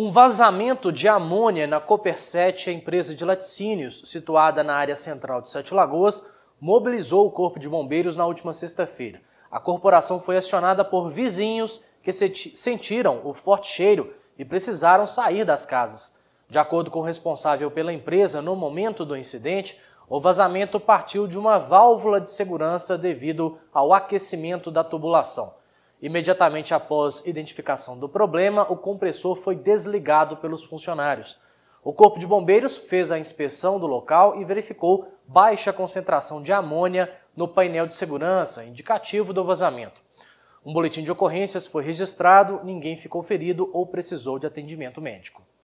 Um vazamento de amônia na Coperset, a empresa de laticínios situada na área central de Sete Lagoas, mobilizou o Corpo de Bombeiros na última sexta-feira. A corporação foi acionada por vizinhos que sentiram o forte cheiro e precisaram sair das casas. De acordo com o responsável pela empresa, no momento do incidente, o vazamento partiu de uma válvula de segurança devido ao aquecimento da tubulação. Imediatamente após identificação do problema, o compressor foi desligado pelos funcionários. O Corpo de Bombeiros fez a inspeção do local e verificou baixa concentração de amônia no painel de segurança, indicativo do vazamento. Um boletim de ocorrências foi registrado, ninguém ficou ferido ou precisou de atendimento médico.